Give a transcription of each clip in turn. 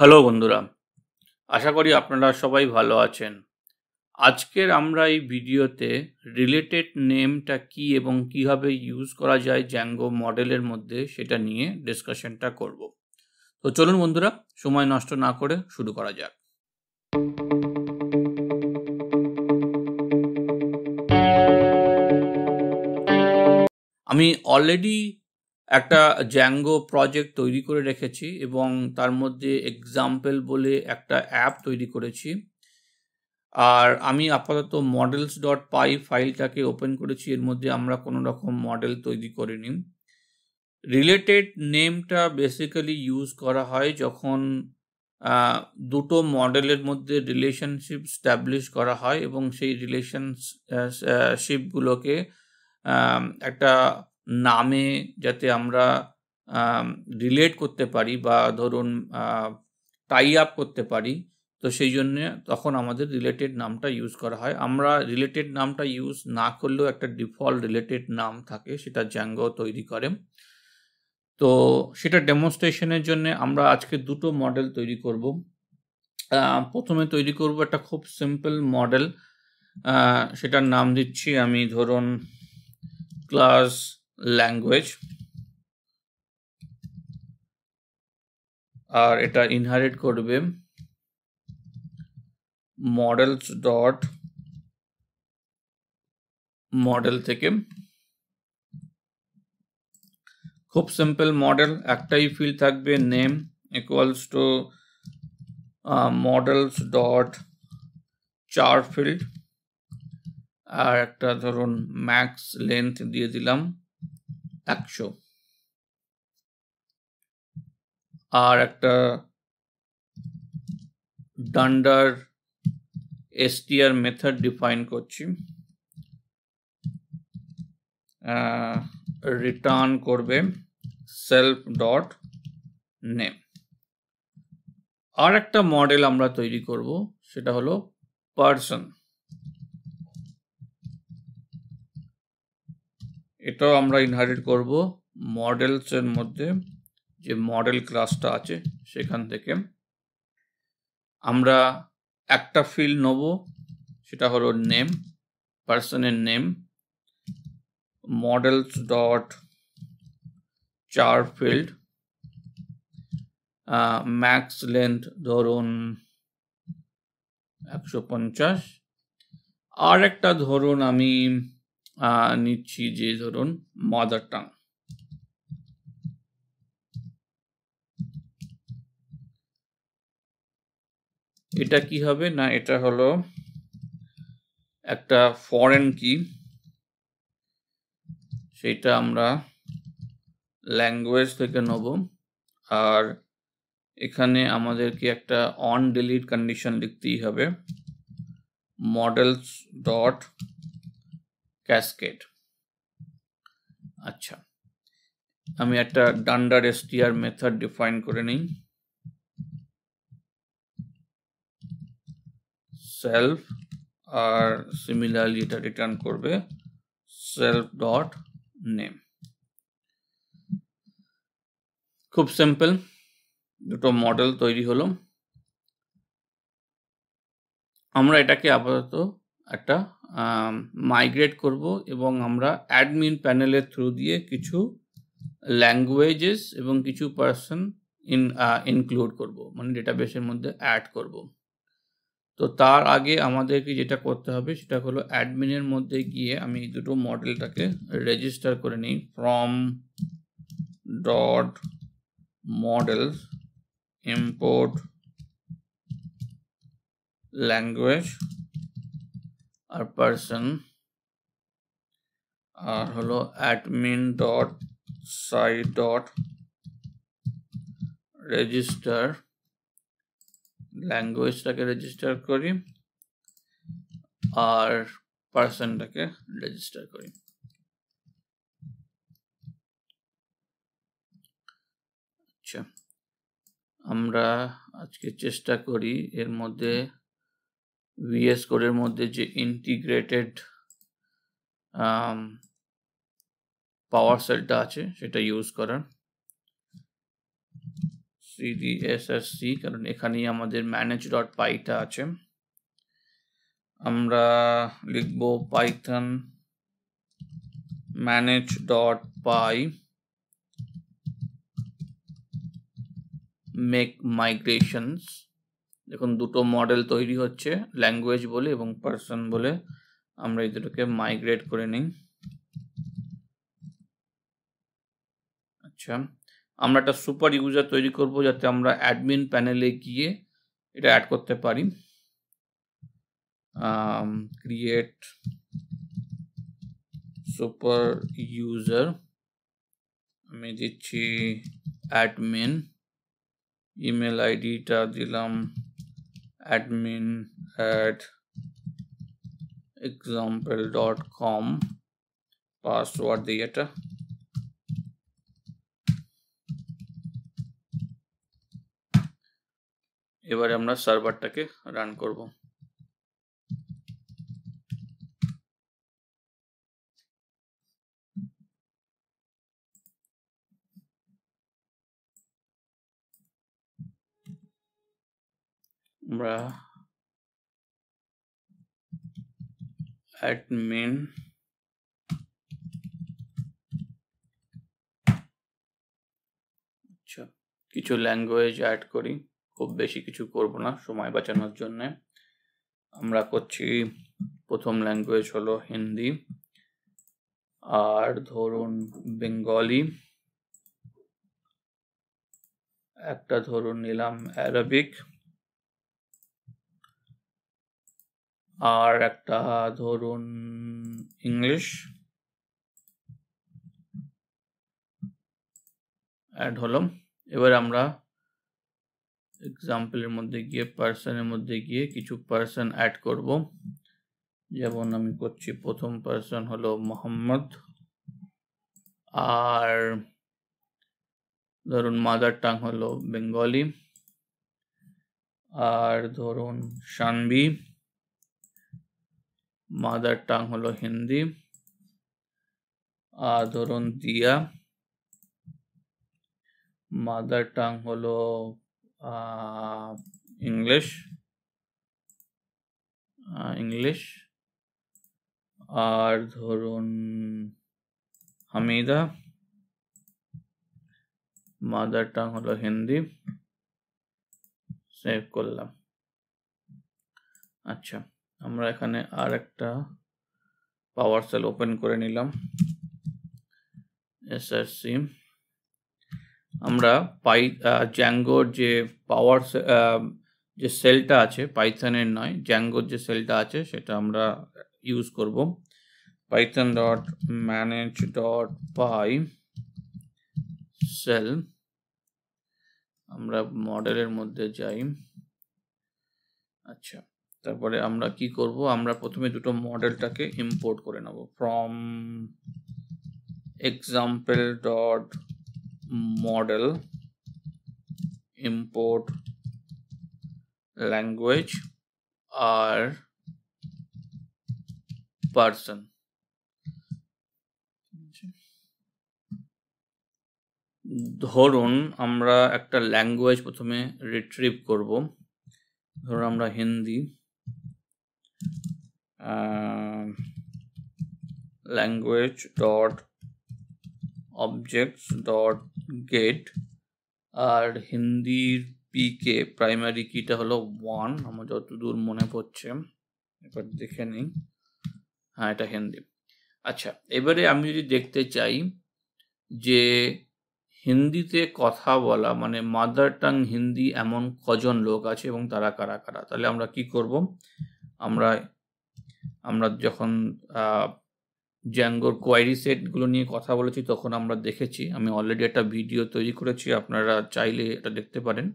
hello বন্ধুরা আশা করি আপনারা সবাই ভালো আছেন আজকের আমরা এই ভিডিওতে রিলেটেড নেমটা কি এবং কিভাবে ইউজ করা যায় জ্যাঙ্গো মডেলের মধ্যে সেটা নিয়ে ডিসকাশনটা করব তো চলুন বন্ধুরা সময় নষ্ট না করে শুরু করা যাক আমি অলরেডি একটা জ্যাঙ্গো প্রজেক্ট তৈরি করে রেখেছি এবং তার মধ্যে এক্সাম্পল বলে একটা অ্যাপ তৈরি করেছি আর আমি আপাতত মডেলস ডট পাই ফাইলটাকে ওপেন করেছি এর মধ্যে আমরা কোনো রকম মডেল তৈরি করিনি রিলেটেড নেমটা বেসিক্যালি ইউজ করা হয় যখন দুটো মডেলের মধ্যে রিলেশনশিপ স্ট্যাবলিশ করা হয় এবং সেই রিলেশনশিপগুলোকে একটা নামে যাতে আমরা রিলেট করতে পারি বা ধরুন টাই আপ করতে পারি তো সেই জন্যে তখন আমাদের রিলেটেড নামটা ইউজ করা হয় আমরা রিলেটেড নামটা ইউজ না করলেও একটা ডিফল্ট রিলেটেড নাম থাকে সেটা জ্যাঙ্গো তৈরি করে তো সেটা ডেমনস্ট্রেশনের জন্য আমরা আজকে দুটো মডেল তৈরি করব প্রথমে তৈরি করব একটা খুব সিম্পল মডেল সেটার নাম দিচ্ছি আমি ধরুন ক্লাস language আর এটা ইনহারিট করবে মডেলস ডট মডেল থেকে খুব সিম্পল মডেল একটাই ফিল থাকবে name equals to models dot char field আর একটা ধরুন ম্যাক্স লেন্থ দিয়ে দিলাম একশো আর একটা ডান্ডার এসটিআর মেথড ডিফাইন করছি রিটার্ন করবে সেলফ ডট নেম আর একটা মডেল আমরা তৈরি করব সেটা হলো পার্সন এটাও আমরা ইনহারিট করব মডেলসের মধ্যে যে মডেল ক্লাসটা আছে সেখান থেকে আমরা একটা ফিল্ড নেব সেটা হলো নেম পার্সনের name models dot char field max length ধরুন একশো পঞ্চাশ আর একটা ধরুন আমি নিচ্ছি যে ধরুন মাদার টাং এটা কি হবে না এটা হলো একটা ফরেন কি সেটা আমরা ল্যাঙ্গুয়েজ থেকে নেব আর এখানে আমাদেরকে একটা অন ডিলিট কন্ডিশন লিখতেই হবে মডেলস ডট ক্যাসকেট আচ্ছা আমি একটা ডান্ডার এসটিআর মেথড ডিফাইন করে নিই সেলফ আর সিমিলারলি এটা রিটার্ন করবে সেলফ ডট নেম খুব সিম্পল দুটো মডেল তৈরি হলো আমরা এটাকে আপাতত একটা মাইগ্রেট করব এবং আমরা অ্যাডমিন প্যানেলের থ্রু দিয়ে কিছু ল্যাঙ্গুয়েজেস এবং কিছু পার্সন ইন ইনক্লুড করব মানে ডেটাবেসের মধ্যে অ্যাড করব তো তার আগে আমাদেরকে যেটা করতে হবে সেটা হলো অ্যাডমিনের মধ্যে গিয়ে আমি দুটো মডেলটাকে রেজিস্টার করে নিই from dot models import language আর পার্সন আর হলো admin dot site dot register ল্যাঙ্গুয়েজটাকে রেজিস্টার করি আর পার্সনটাকে রেজিস্টার করি আচ্ছা আমরা আজকে চেষ্টা করি এর মধ্যে ভিএস কোডের মধ্যে যে ইন্টিগ্রেটেড পাওয়ার সেলটা আছে সেটা ইউজ করার সিডিএসএসসি কারণ এখানেই আমাদের ম্যানেজ ডট পাইটা আছে আমরা লিখব python manage dot py make migrations দেখুন দুটো মডেল তৈরি হচ্ছে ল্যাঙ্গুয়েজ বলে এবং পার্সন বলে আমরা এই দুটোকে মাইগ্রেট করে নিই আচ্ছা আমরা একটা সুপার ইউজার তৈরি করব যাতে আমরা অ্যাডমিন প্যানেলে গিয়ে এটা অ্যাড করতে পারি ক্রিয়েট সুপার ইউজার আমি দিচ্ছি অ্যাডমিন ইমেল আইডিটা দিলাম admin at example.com password data এবারে আমরা সার্ভারটাকে রান করবো আমরা অ্যাডমিন আচ্ছা কিছু ল্যাঙ্গুয়েজ অ্যাড করি খুব বেশি কিছু করব না সময় বাঁচানোর জন্যে আমরা করছি প্রথম ল্যাঙ্গুয়েজ হলো হিন্দি আর ধরুন বেঙ্গলি একটা ধরুন নিলাম অ্যারাবিক আর একটা ধরুন ইংলিশ অ্যাড হলাম এবার আমরা এক্সাম্পলের মধ্যে গিয়ে পার্সনের মধ্যে গিয়ে কিছু পার্সন অ্যাড করব যেমন আমি করছি প্রথম পার্সন হলো মোহাম্মদ আর ধরুন মাদার টাং হলো বেঙ্গলি আর ধরুন শানবি মাদার টাং হলো হিন্দি আর ধরুন দিয়া মাদার টাং হলো ইংলিশ ইংলিশ আর ধরুন হামিদা মাদার টাং হলো হিন্দি সেভ করলাম আচ্ছা আমরা এখানে আর একটা পাওয়ার সেল ওপেন করে নিলাম এসআরসি আমরা পাই জ্যাঙ্গোর যে পাওয়ার যে সেলটা আছে পাইথনের নয় জ্যাঙ্গোর যে সেলটা আছে সেটা আমরা ইউজ করব python dot manage dot py shell আমরা মডেলের মধ্যে যাই আচ্ছা তারপরে আমরা কি করব আমরা প্রথমে দুটো মডেলটাকে ইম্পোর্ট করে নেব from example dot model import language আর পার্সন ধরুন আমরা একটা ল্যাঙ্গুয়েজ প্রথমে রিট্রিভ করব ধরুন আমরা Hindi um, language dot objects dot get আর হিন্দির পিকে প্রাইমারি কিটা হলো ওয়ান আমার যতদূর মনে পড়ছে এবার দেখে নিই হ্যাঁ এটা হিন্দি আচ্ছা এবারে আমি যদি দেখতে চাই যে হিন্দিতে কথা বলা মানে মাদার টাং হিন্দি এমন কজন লোক আছে এবং তারা কারা কারা তাহলে আমরা কি করব আমরা আমরা যখন জ্যাঙ্গোর কোয়ারি সেটগুলো নিয়ে কথা বলেছি তখন আমরা দেখেছি আমি অলরেডি একটা ভিডিও তৈরি করেছি আপনারা চাইলে এটা দেখতে পারেন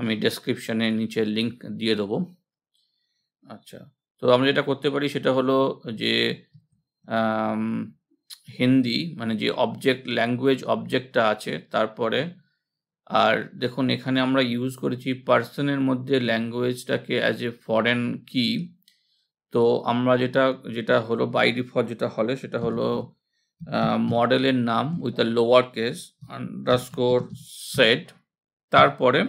আমি ডেসক্রিপশানে নিচে লিঙ্ক দিয়ে দেবো আচ্ছা তো আমরা যেটা করতে পারি সেটা হলো যে হিন্দি মানে যে অবজেক্ট ল্যাঙ্গুয়েজ অবজেক্টটা আছে তারপরে আর দেখুন এখানে আমরা ইউজ করেছি পার্সনের মধ্যে ল্যাঙ্গুয়েজটাকে অ্যাজ এ ফরেন কি তো আমরা যেটা যেটা হলো বাই ডিফল্ট যেটা হলে সেটা হলো মডেলের নাম with the lower case underscore set তারপরে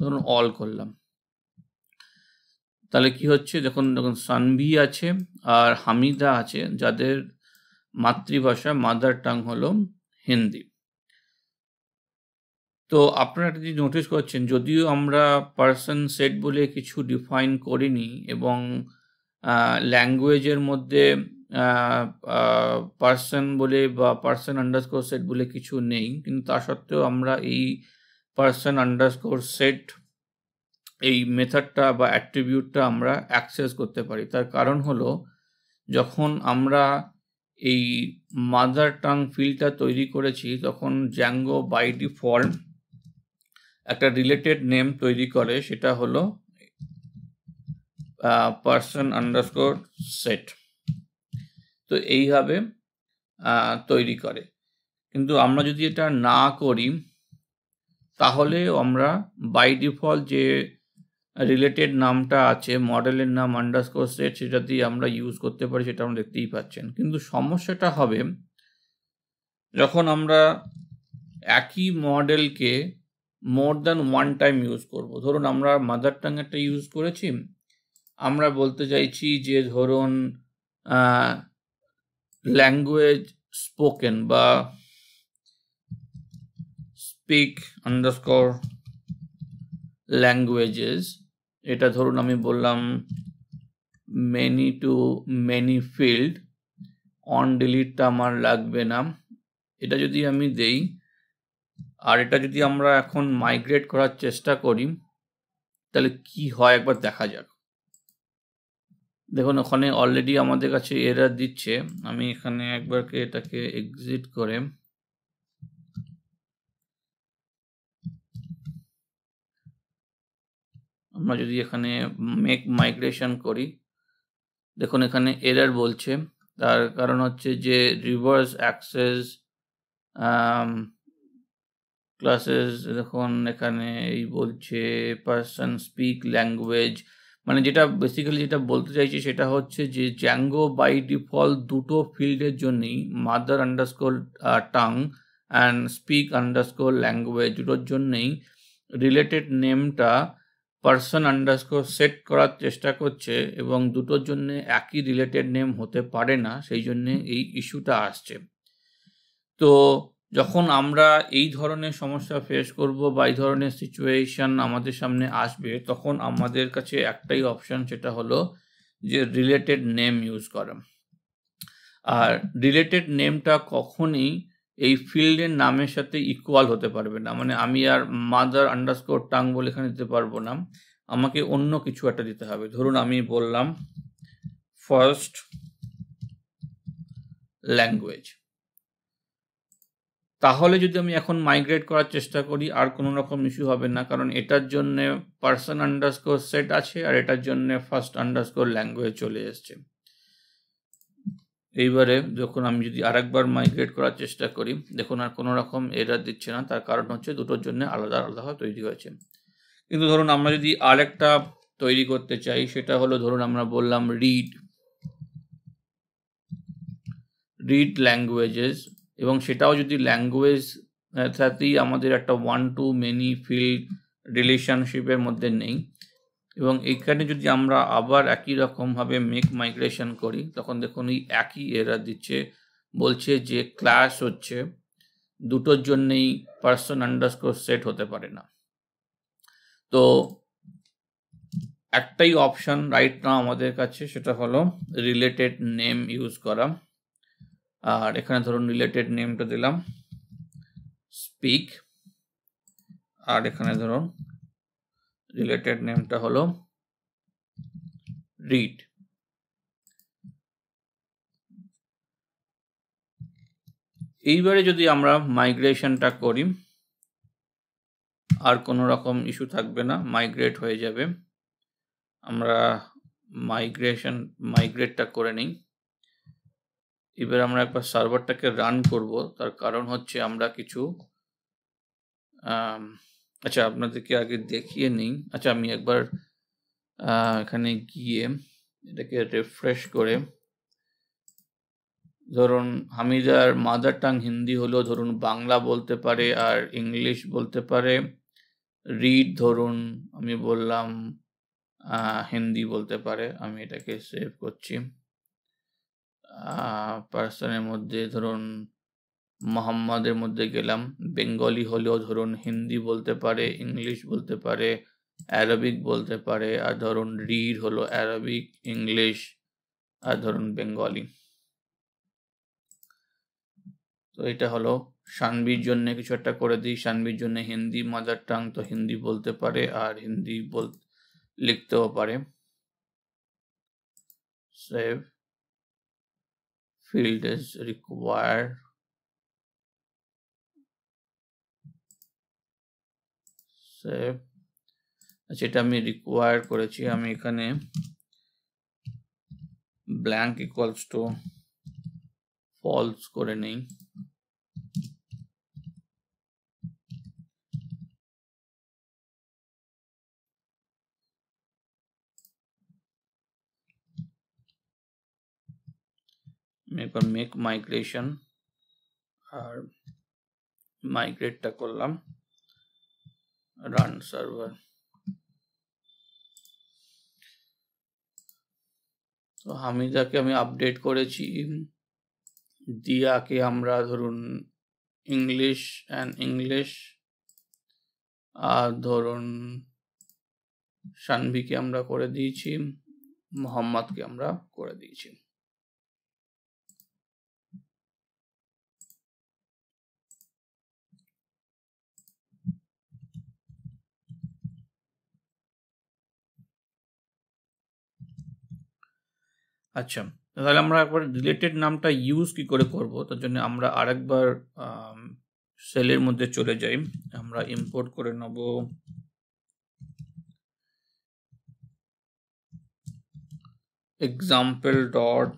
ধরুন অল করলাম তাহলে কি হচ্ছে যখন যখন সানভি আছে আর হামিদা আছে যাদের মাতৃভাষা মাদার টাং হলো হিন্দি তো আপনারা জিনিস নোটিস করছেন যদিও আমরা পার্সন সেট বলে কিছু ডিফাইন করিনি এবং ল্যাঙ্গুয়েজের মধ্যে পার্সন বলে বা পার্সন আন্ডারস্কোর সেট বলে কিছু নেই কিন্তু তা সত্ত্বেও আমরা এই পার্সন আন্ডারস্কোর সেট এই মেথডটা বা অ্যাট্রিবিউটটা আমরা অ্যাক্সেস করতে পারি তার কারণ হলো যখন আমরা এই মাদার টাং ফিল্ডটা তৈরি করেছি তখন জ্যাঙ্গো বাই ডিফল্ট একটা রিলেটেড নেম তৈরি করে সেটা হলো পার্সন আন্ডারস্কোর সেট তো এইভাবে তৈরি করে কিন্তু আমরা যদি এটা না করি তাহলে আমরা বাই ডিফল্ট যে রিলেটেড নামটা আছে মডেলের নাম আন্ডারস্কোর সেট সেটা দিয়ে আমরা ইউজ করতে পারি সেটা আমরা দেখতেই পাচ্ছেন কিন্তু সমস্যাটা হবে যখন আমরা একই মডেলকে more than one time use করব ধরুন আমরা মাদার টাং একটা ইউজ করেছি আমরা বলতে চাইছি যে ধরুন ল্যাঙ্গুয়েজ স্পোকেন বা স্পিক আন্ডারস্কোর ল্যাঙ্গুয়েজেস এটা ধরুন আমি বললাম many to many field on ডিলিটটা আমার লাগবে না এটা যদি আমি দেই আর এটা যদি আমরা এখন মাইগ্রেট করার চেষ্টা করি তাহলে কি হয় একবার দেখা যাক দেখুন ওখানে অলরেডি আমাদের কাছে এরার দিচ্ছে আমি এখানে একবারকে এটাকে এক্সিট করে আমরা যদি এখানে মেক মাইগ্রেশন করি দেখুন এখানে এরার বলছে তার কারণ হচ্ছে যে রিভার্স অ্যাক্সেস ক্লাসেস দেখুন এখানে এই বলছে পার্সন স্পিক ল্যাঙ্গুয়েজ মানে যেটা বেসিক্যালি যেটা বলতে চাইছি সেটা হচ্ছে যে জ্যাঙ্গো বাই ডিফল্ট দুটো ফিল্ডের জন্যই mother underscore tongue and speak underscore language দুটোর জন্যেই রিলেটেড নেমটা পার্সন আন্ডারস্কোর সেট করার চেষ্টা করছে এবং দুটোর জন্য একই রিলেটেড নেম হতে পারে না সেই জন্যে এই ইস্যুটা আসছে তো যখন আমরা এই ধরনের সমস্যা ফেস করব বা এই ধরনের সিচুয়েশান আমাদের সামনে আসবে তখন আমাদের কাছে একটাই অপশান সেটা হলো যে রিলেটেড নেম ইউজ করা আর রিলেটেড নেমটা কখনই এই ফিল্ডের নামের সাথে ইকুয়াল হতে পারবে না মানে আমি আর মাদার আন্ডারস্কোর টাং বলে এখানে দিতে পারবো না আমাকে অন্য কিছু একটা দিতে হবে ধরুন আমি বললাম ফার্স্ট ল্যাঙ্গুয়েজ তাহলে যদি আমি এখন মাইগ্রেট করার চেষ্টা করি আর কোনো রকম ইস্যু হবে না কারণ এটার জন্য পার্সন আন্ডারস্কোর সেট আছে আর এটার জন্য ফার্স্ট আন্ডারস্কোর ল্যাঙ্গুয়েজ চলে এসছে এইবারে যখন আমি যদি আরেকবার মাইগ্রেট করার চেষ্টা করি দেখুন আর কোনো রকম এরার দিচ্ছে না তার কারণ হচ্ছে দুটোর জন্য আলাদা আলাদাভাবে তৈরি হয়েছে কিন্তু ধরুন আমরা যদি আরেকটা তৈরি করতে চাই সেটা হলো ধরুন আমরা বললাম রিড রিড ল্যাঙ্গুয়েজেস এবং সেটাও যদি ল্যাঙ্গুয়েজ সাথেই আমাদের একটা ওয়ান টু মেনি ফিল্ড রিলেশনশিপের মধ্যে নেই এবং এইখানে যদি আমরা আবার একই রকমভাবে মেক মাইগ্রেশন করি তখন দেখুন এই একই এরা দিচ্ছে বলছে যে ক্লাস হচ্ছে দুটোর জন্যেই পার্সন আন্ডারস্কোর সেট হতে পারে না তো একটাই অপশন রাইট না আমাদের কাছে সেটা হলো রিলেটেড নেম ইউজ করা আর এখানে ধরুন রিলেটেড নেমটা দিলাম স্পিক আর এখানে ধরুন রিলেটেড নেমটা হলো রিড এইবারে যদি আমরা মাইগ্রেশনটা করি আর কোনো রকম ইস্যু থাকবে না মাইগ্রেট হয়ে যাবে আমরা মাইগ্রেশন মাইগ্রেটটা করে নিই এবার আমরা একবার সার্ভারটাকে রান করব তার কারণ হচ্ছে আমরা কিছু আচ্ছা আপনাদেরকে আগে দেখিয়ে নিই আচ্ছা আমি একবার এখানে গিয়ে এটাকে রিফ্রেশ করে ধরুন হামিদার মাদার টাং হিন্দি হলেও ধরুন বাংলা বলতে পারে আর ইংলিশ বলতে পারে রিড ধরুন আমি বললাম হিন্দি বলতে পারে আমি এটাকে সেভ করছি পার্সনের মধ্যে ধরুন মোহাম্মদের মধ্যে গেলাম বেঙ্গলি হলেও ধরুন হিন্দি বলতে পারে ইংলিশ বলতে পারে অ্যারাবিক বলতে পারে আর ধরুন রিড হলো অ্যারাবিক ইংলিশ আর ধরুন বেঙ্গলি তো এটা হলো সানবির জন্য কিছু একটা করে দিই সানবির জন্য হিন্দি মাদার টাং তো হিন্দি বলতে পারে আর হিন্দি বল লিখতেও পারে save field is required save আচ্ছা এটা আমি রিকোয়ার করেছি আমি এখানে ব্ল্যাঙ্ক ইকুয়ালস টু ফলস করে নেই মনে করেন মেক মাইগ্রেশন আর মাইগ্রেটটা করলাম রান সার্ভার তো হামিদাকে আমি আপডেট করেছি দিয়াকে আমরা ধরুন ইংলিশ অ্যান্ড ইংলিশ আর ধরুন সানভিকে আমরা করে দিয়েছি মোহাম্মদকে আমরা করে দিয়েছি আচ্ছা তাহলে আমরা একবার রিলেটেড নামটা ইউজ কি করে করব তার জন্য আমরা আরেকবার সেলের মধ্যে চলে যাই আমরা ইম্পোর্ট করে নেব এক্সাম্পল ডট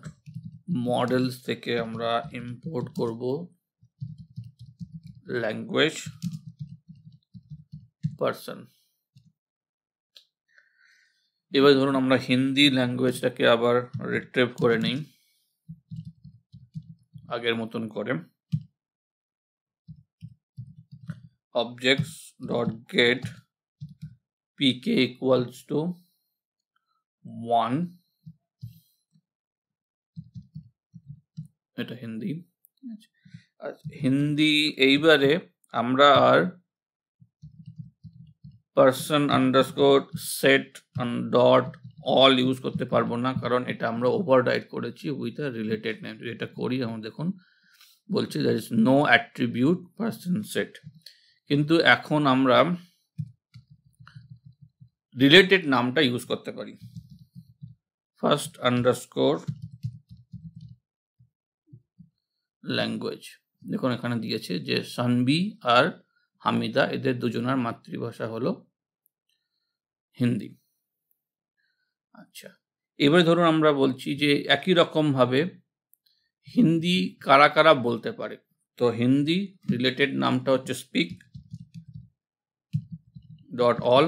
মডেলস থেকে আমরা ইম্পোর্ট করব ল্যাঙ্গুয়েজ পার্সন এবার ধরুন আমরা হিন্দি ল্যাঙ্গুয়েজটাকে আবার রিট্রেভ করে নিই আগের মতন করে dot get P K equals to one এটা হিন্দি আচ্ছা, হিন্দি এইবারে আমরা আর person underscore set dot all use করতে পারবো না কারণ এটা আমরা ওভার রাইড করেছি উইথ আ রিলেটেড নেম এটা করি আমরা দেখুন বলছি there is no attribute person set কিন্তু এখন আমরা রিলেটেড নামটা ইউজ করতে পারি ফার্স্ট আন্ডারস্কোর ল্যাঙ্গুয়েজ দেখুন এখানে দিয়েছে যে সানবি আর হামিদা এদের দুজনার মাতৃভাষা হলো হিন্দি আচ্ছা এবার ধরুন আমরা বলছি যে একই রকমভাবে হিন্দি কারা কারা বলতে পারে তো হিন্দি রিলেটেড নামটা হচ্ছে স্পিক ডট অল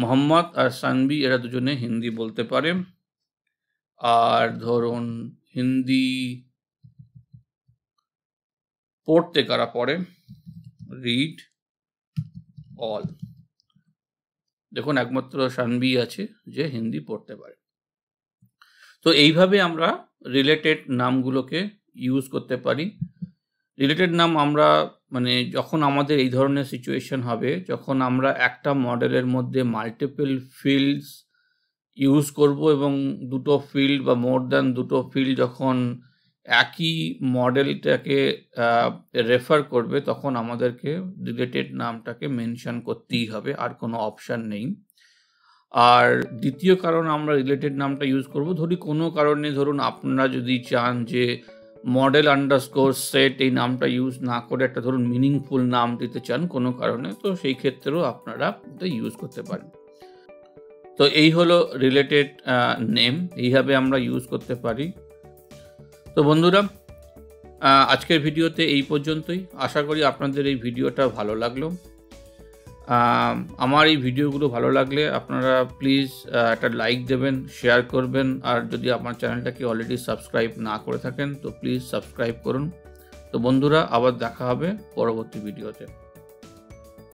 মোহাম্মদ আর সানবি এরা দুজনে হিন্দি বলতে পারে আর ধরুন হিন্দি পড়তে কারা পড়ে রিড অল দেখুন একমাত্র সানবি আছে যে হিন্দি পড়তে পারে তো এইভাবে আমরা রিলেটেড নামগুলোকে ইউজ করতে পারি রিলেটেড নাম আমরা মানে যখন আমাদের এই ধরনের সিচুয়েশন হবে যখন আমরা একটা মডেলের মধ্যে মাল্টিপল ফিল্ডস ইউজ করব এবং দুটো ফিল্ড বা মোর দ্যান দুটো ফিল্ড যখন একই মডেলটাকে রেফার করবে তখন আমাদেরকে রিলেটেড নামটাকে মেনশন করতেই হবে আর কোনো অপশান নেই আর দ্বিতীয় কারণ আমরা রিলেটেড নামটা ইউজ করব ধরি কোনো কারণে ধরুন আপনারা যদি চান যে মডেল আন্ডারস্কোর সেট এই নামটা ইউজ না করে একটা ধরুন মিনিংফুল নাম দিতে চান কোনো কারণে তো সেই ক্ষেত্রেও আপনারা এটা ইউজ করতে পারেন তো এই হলো রিলেটেড নেম এইভাবে আমরা ইউজ করতে পারি তো বন্ধুরা আজকের ভিডিওতে এই পর্যন্তই আশা করি আপনাদের এই ভিডিওটা ভালো লাগলো আমার এই ভিডিওগুলো ভালো লাগলে আপনারা প্লিজ একটা লাইক দেবেন শেয়ার করবেন আর যদি আমার চ্যানেলটাকে অলরেডি সাবস্ক্রাইব না করে থাকেন তো প্লিজ সাবস্ক্রাইব করুন তো বন্ধুরা আবার দেখা হবে পরবর্তী ভিডিওতে